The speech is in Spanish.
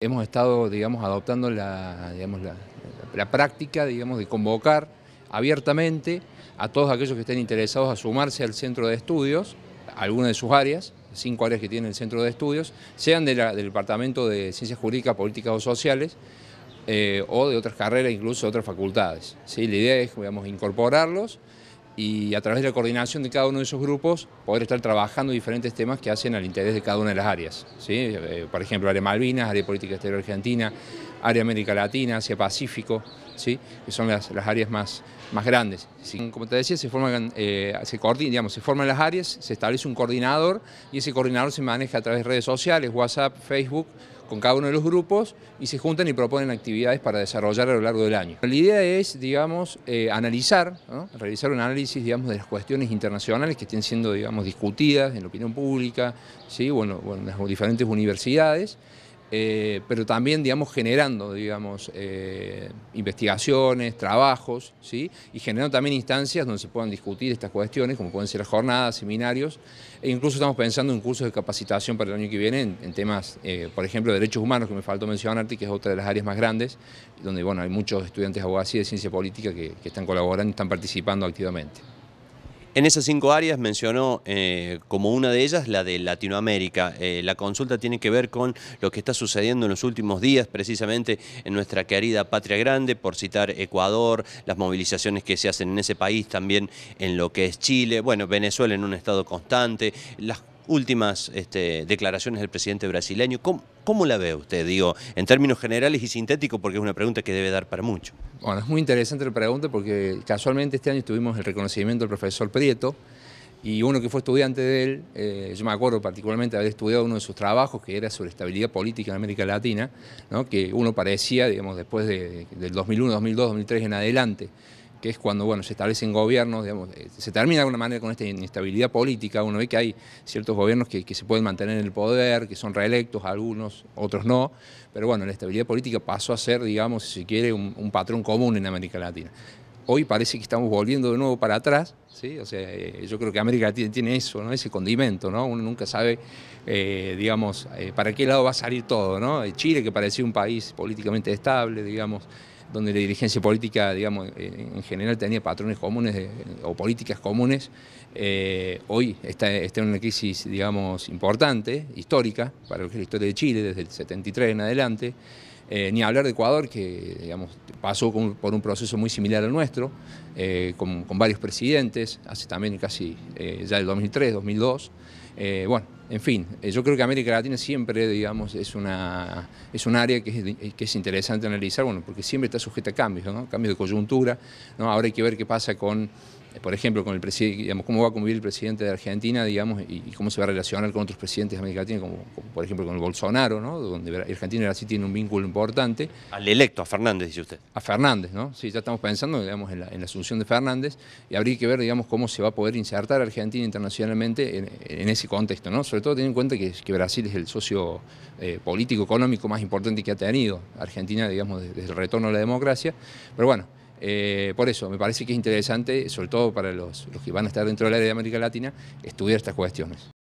Hemos estado, digamos, adoptando la, práctica, digamos, de convocar abiertamente a todos aquellos que estén interesados a sumarse al centro de estudios, alguna de sus áreas, cinco áreas que tiene el centro de estudios, sean del Departamento de Ciencias Jurídicas, Políticas o Sociales, eh, o de otras carreras, incluso de otras facultades. ¿sí? La idea es, digamos, incorporarlos y a través de la coordinación de cada uno de esos grupos poder estar trabajando diferentes temas que hacen al interés de cada una de las áreas. Eh, por ejemplo, área Malvinas, área política exterior argentina, área América Latina, Asia Pacífico, ¿sí? que son las, áreas más, más grandes. Como te decía, se forman, eh, se forman las áreas, se establece un coordinador y ese coordinador se maneja a través de redes sociales, WhatsApp, Facebook, con cada uno de los grupos y se juntan y proponen actividades para desarrollar a lo largo del año. La idea es, digamos, eh, analizar, realizar un análisis, digamos, de las cuestiones internacionales que estén siendo, digamos, discutidas en la opinión pública, ¿sí? bueno, bueno, en las diferentes universidades. Eh, pero también, generando, eh, investigaciones, trabajos, Y generando también instancias donde se puedan discutir estas cuestiones, como pueden ser jornadas, seminarios, e incluso estamos pensando en cursos de capacitación para el año que viene en, temas, eh, por ejemplo, de derechos humanos, que me faltó mencionar que es otra de las áreas más grandes, donde, hay muchos estudiantes de abogacía y de ciencia política que, que están colaborando y están participando activamente. En esas cinco áreas mencionó eh, como una de ellas la de Latinoamérica. Eh, la consulta tiene que ver con lo que está sucediendo en los últimos días, precisamente en nuestra querida patria grande, por citar Ecuador, las movilizaciones que se hacen en ese país, también en lo que es Chile, bueno, Venezuela en un estado constante, las últimas este, declaraciones del presidente brasileño. ¿Cómo, la ve usted, digo, en términos generales y sintéticos, porque es una pregunta que debe dar para mucho? Bueno, es muy interesante la pregunta porque casualmente este año tuvimos el reconocimiento del profesor Prieto y uno que fue estudiante de él, eh, yo me acuerdo particularmente haber estudiado uno de sus trabajos que era sobre estabilidad política en América Latina, que uno parecía, digamos, después del 2001, 2002, 2003 en adelante, que es cuando bueno, se establecen gobiernos, eh, se termina de alguna manera con esta inestabilidad política, uno ve que hay ciertos gobiernos que, se pueden mantener en el poder, que son reelectos algunos, otros no, pero bueno, la estabilidad política pasó a ser, digamos, si se quiere, un, patrón común en América Latina. Hoy parece que estamos volviendo de nuevo para atrás, ¿sí? o eh, yo creo que América Latina tiene eso, ¿no? ese condimento, ¿no? uno nunca sabe, eh, digamos, para qué lado va a salir todo, ¿no? Chile que parecía un país políticamente estable, digamos, donde la dirigencia política, digamos, eh, en general tenía patrones comunes o políticas comunes, eh, hoy está, en una crisis, digamos, importante, histórica, para la historia de Chile desde el 73 en adelante, eh, ni hablar de Ecuador, que, digamos, pasó por un proceso muy similar al nuestro, con, con, varios presidentes, hace también casi ya el 2003, 2002, eh, bueno, en fin, eh, yo creo que América Latina siempre, digamos, es una es un área que es, interesante analizar, bueno, porque siempre está sujeta a cambios, Cambios de coyuntura, ¿no? Ahora hay que ver qué pasa con, eh, por ejemplo, con el presidente, digamos, cómo va a convivir el presidente de Argentina, digamos, y, cómo se va a relacionar con otros presidentes de América Latina, como, por ejemplo con el Bolsonaro, ¿no? Donde Argentina ahora sí tiene un vínculo importante. Al electo, a Fernández, dice usted. A Fernández, ¿no? Sí, ya estamos pensando, digamos, en la, asunción de Fernández, y habría que ver, digamos, cómo se va a poder insertar Argentina internacionalmente en ese contexto, ¿no? Sobre todo teniendo en cuenta que, Brasil es el socio eh, político económico más importante que ha tenido Argentina, digamos, desde, el retorno a la democracia. Pero bueno, eh, por eso me parece que es interesante, sobre todo para los que van a estar dentro del área de América Latina, estudiar estas cuestiones.